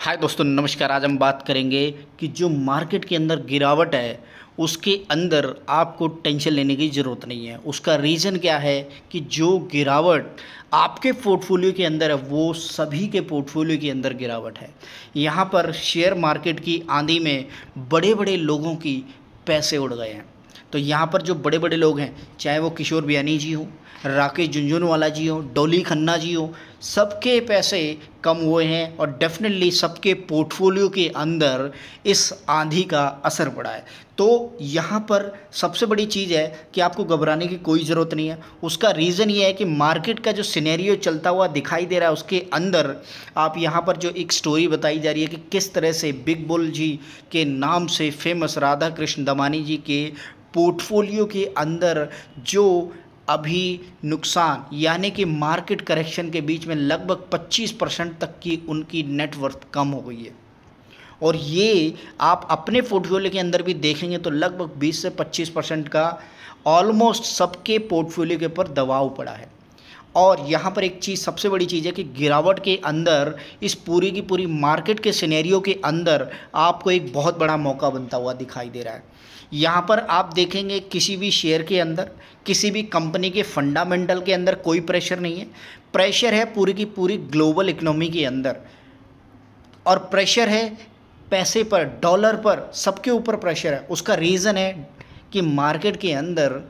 हाय दोस्तों नमस्कार आज हम बात करेंगे कि जो मार्केट के अंदर गिरावट है उसके अंदर आपको टेंशन लेने की ज़रूरत नहीं है उसका रीज़न क्या है कि जो गिरावट आपके पोर्टफोलियो के अंदर है वो सभी के पोर्टफोलियो के अंदर गिरावट है यहाँ पर शेयर मार्केट की आंधी में बड़े बड़े लोगों की पैसे उड़ गए हैं तो यहाँ पर जो बड़े बड़े लोग हैं चाहे वो किशोर बियानी जी हो राकेश झुंझुनवाला जी हो डोली खन्ना जी हो सबके पैसे कम हुए हैं और डेफिनेटली सबके पोर्टफोलियो के अंदर इस आंधी का असर पड़ा है तो यहाँ पर सबसे बड़ी चीज़ है कि आपको घबराने की कोई ज़रूरत नहीं है उसका रीज़न ये है कि मार्केट का जो सिनेरियो चलता हुआ दिखाई दे रहा है उसके अंदर आप यहाँ पर जो एक स्टोरी बताई जा रही है कि किस तरह से बिग बुल जी के नाम से फेमस राधा कृष्ण दमानी जी के पोर्टफोलियो के अंदर जो अभी नुकसान यानी कि मार्केट करेक्शन के बीच में लगभग 25 परसेंट तक की उनकी नेटवर्थ कम हो गई है और ये आप अपने पोर्टफोलियो के अंदर भी देखेंगे तो लगभग 20 से 25 परसेंट का ऑलमोस्ट सबके पोर्टफोलियो के ऊपर दबाव पड़ा है और यहाँ पर एक चीज़ सबसे बड़ी चीज़ है कि गिरावट के अंदर इस पूरी की पूरी मार्केट के सिनेरियो के अंदर आपको एक बहुत बड़ा मौका बनता हुआ दिखाई दे रहा है यहाँ पर आप देखेंगे किसी भी शेयर के अंदर किसी भी कंपनी के फंडामेंटल के अंदर कोई प्रेशर नहीं है प्रेशर है पूरी की पूरी ग्लोबल इकोनॉमी के अंदर और प्रेशर है पैसे पर डॉलर पर सबके ऊपर प्रेशर है उसका रीज़न है कि मार्केट के अंदर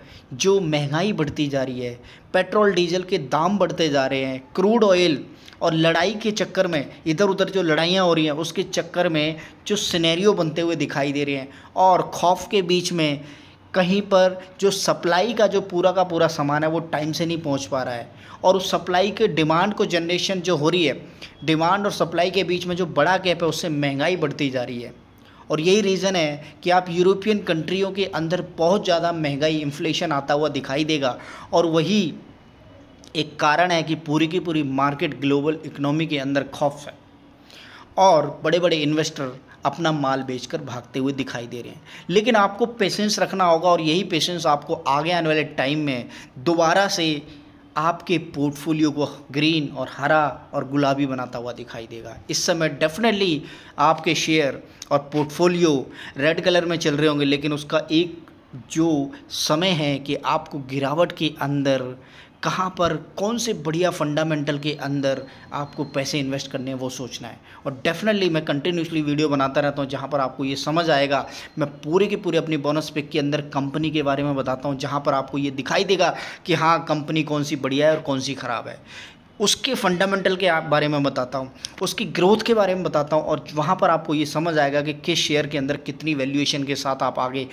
जो महंगाई बढ़ती जा रही है पेट्रोल डीजल के दाम बढ़ते जा रहे हैं क्रूड ऑयल और लड़ाई के चक्कर में इधर उधर जो लड़ाइयाँ हो रही हैं उसके चक्कर में जो सिनेरियो बनते हुए दिखाई दे रहे हैं और खौफ के बीच में कहीं पर जो सप्लाई का जो पूरा का पूरा सामान है वो टाइम से नहीं पहुंच पा रहा है और उस सप्लाई के डिमांड को जनरेशन जो हो रही है डिमांड और सप्लाई के बीच में जो बड़ा गैप है उससे महंगाई बढ़ती जा रही है और यही रीज़न है कि आप यूरोपियन कंट्रियों के अंदर बहुत ज़्यादा महंगाई इन्फ्लेशन आता हुआ दिखाई देगा और वही एक कारण है कि पूरी की पूरी मार्केट ग्लोबल इकोनॉमी के अंदर खौफ है और बड़े बड़े इन्वेस्टर अपना माल बेचकर भागते हुए दिखाई दे रहे हैं लेकिन आपको पेशेंस रखना होगा और यही पेशेंस आपको आगे आने वाले टाइम में दोबारा से आपके पोर्टफोलियो को ग्रीन और हरा और गुलाबी बनाता हुआ दिखाई देगा इस समय डेफिनेटली आपके शेयर और पोर्टफोलियो रेड कलर में चल रहे होंगे लेकिन उसका एक जो समय है कि आपको गिरावट के अंदर कहाँ पर कौन से बढ़िया फंडामेंटल के अंदर आपको पैसे इन्वेस्ट करने हैं वो सोचना है और डेफिनेटली मैं कंटिन्यूसली वीडियो बनाता रहता हूँ जहाँ पर आपको ये समझ आएगा मैं पूरे के पूरे अपनी बोनस पिक के अंदर कंपनी के बारे में बताता हूँ जहाँ पर आपको ये दिखाई देगा कि हाँ कंपनी कौन सी बढ़िया है और कौन सी ख़राब है उसके फंडामेंटल के बारे में बताता हूँ उसकी ग्रोथ के बारे में बताता हूँ और वहाँ पर आपको ये समझ आएगा कि किस शेयर के अंदर कितनी वैल्यूएशन के साथ आप आगे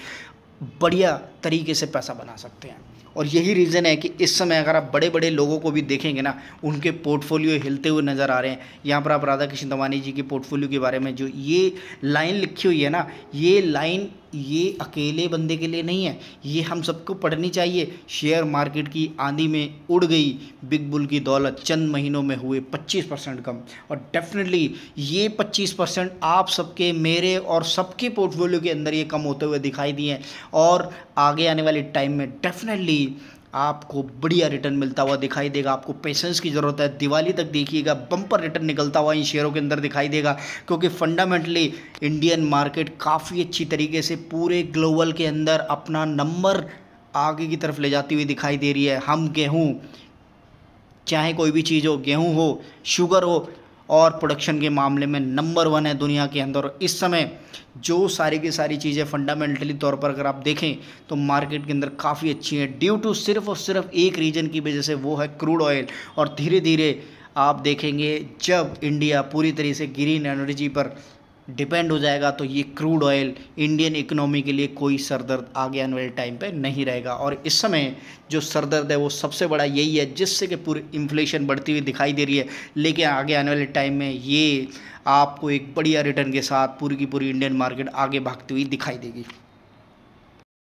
बढ़िया तरीके से पैसा बना सकते हैं और यही रीज़न है कि इस समय अगर आप बड़े बड़े लोगों को भी देखेंगे ना उनके पोर्टफोलियो हिलते हुए नज़र आ रहे हैं यहाँ पर आप राधा कृष्ण दमानी जी के पोर्टफोलियो के बारे में जो ये लाइन लिखी हुई है ना ये लाइन ये अकेले बंदे के लिए नहीं है ये हम सबको पढ़नी चाहिए शेयर मार्केट की आंधी में उड़ गई बिग बुल की दौलत चंद महीनों में हुए 25 परसेंट कम और डेफिनेटली ये 25 परसेंट आप सबके मेरे और सबके पोर्टफोलियो के अंदर ये कम होते हुए दिखाई दिए और आगे आने वाले टाइम में डेफिनेटली आपको बढ़िया रिटर्न मिलता हुआ दिखाई देगा आपको पेशेंस की ज़रूरत है दिवाली तक देखिएगा बम्पर रिटर्न निकलता हुआ इन शेयरों के अंदर दिखाई देगा क्योंकि फंडामेंटली इंडियन मार्केट काफ़ी अच्छी तरीके से पूरे ग्लोबल के अंदर अपना नंबर आगे की तरफ ले जाती हुई दिखाई दे रही है हम गेहूँ चाहे कोई भी चीज़ हो गेहूँ हो शुगर हो और प्रोडक्शन के मामले में नंबर वन है दुनिया के अंदर इस समय जो सारी की सारी चीज़ें फंडामेंटली तौर पर अगर आप देखें तो मार्केट के अंदर काफ़ी अच्छी हैं ड्यू टू सिर्फ और सिर्फ एक रीजन की वजह से वो है क्रूड ऑयल और धीरे धीरे आप देखेंगे जब इंडिया पूरी तरह से ग्रीन एनर्जी पर डिपेंड हो जाएगा तो ये क्रूड ऑयल इंडियन इकोनॉमी के लिए कोई सरदर्द आगे आने वाले टाइम पे नहीं रहेगा और इस समय जो सरदर्द है वो सबसे बड़ा यही है जिससे कि पूरी इन्फ्लेशन बढ़ती हुई दिखाई दे रही है लेकिन आगे आने वाले टाइम में ये आपको एक बढ़िया रिटर्न के साथ पूरी की पूरी इंडियन मार्केट आगे भागती हुई दिखाई देगी